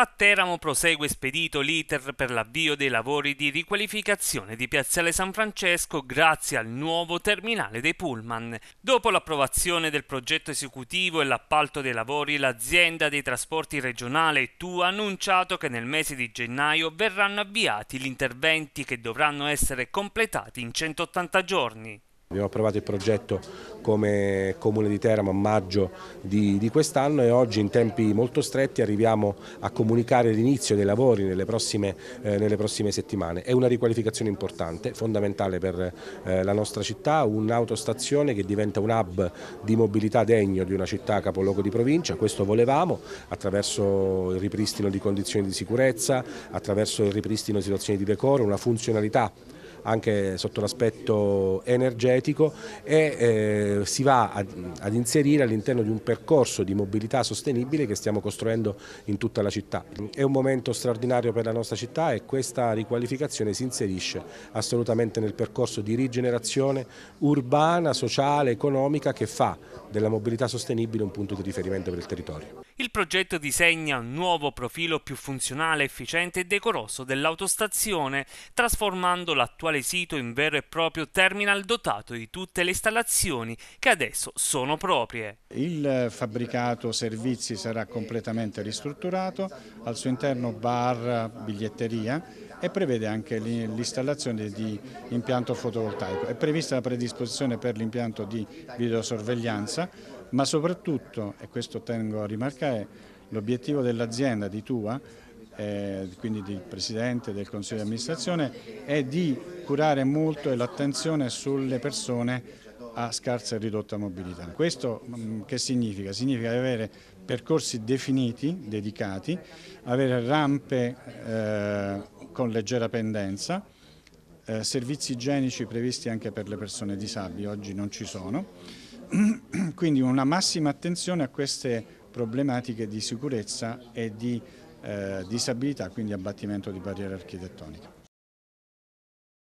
A Teramo prosegue spedito l'iter per l'avvio dei lavori di riqualificazione di Piazzale San Francesco grazie al nuovo terminale dei pullman. Dopo l'approvazione del progetto esecutivo e l'appalto dei lavori, l'azienda dei trasporti regionale TU ha annunciato che nel mese di gennaio verranno avviati gli interventi che dovranno essere completati in 180 giorni. Abbiamo approvato il progetto come Comune di Teramo a maggio di, di quest'anno e oggi in tempi molto stretti arriviamo a comunicare l'inizio dei lavori nelle prossime, eh, nelle prossime, settimane. È una riqualificazione importante, fondamentale per eh, la nostra città, un'autostazione che diventa un hub di mobilità degno di una città capoluogo di provincia, questo volevamo attraverso il ripristino di condizioni di sicurezza, attraverso il ripristino di situazioni di decoro, una funzionalità anche sotto l'aspetto energetico e eh, si va ad, ad inserire all'interno di un percorso di mobilità sostenibile che stiamo costruendo in tutta la città. È un momento straordinario per la nostra città e questa riqualificazione si inserisce assolutamente nel percorso di rigenerazione urbana, sociale, economica che fa della mobilità sostenibile un punto di riferimento per il territorio. Il progetto disegna un nuovo profilo più funzionale, efficiente e decoroso dell'autostazione, trasformando l'attuale attuale sito in vero e proprio terminal dotato di tutte le installazioni che adesso sono proprie. Il fabbricato servizi sarà completamente ristrutturato, al suo interno bar, biglietteria e prevede anche l'installazione di impianto fotovoltaico. È prevista la predisposizione per l'impianto di videosorveglianza, ma soprattutto, e questo tengo a rimarcare, l'obiettivo dell'azienda di Tua eh, quindi del Presidente del Consiglio di amministrazione, è di curare molto l'attenzione sulle persone a scarsa e ridotta mobilità. Questo mm, che significa? Significa avere percorsi definiti, dedicati, avere rampe eh, con leggera pendenza, eh, servizi igienici previsti anche per le persone disabili, oggi non ci sono, quindi una massima attenzione a queste problematiche di sicurezza e di eh, disabilità, quindi abbattimento di barriere architettoniche.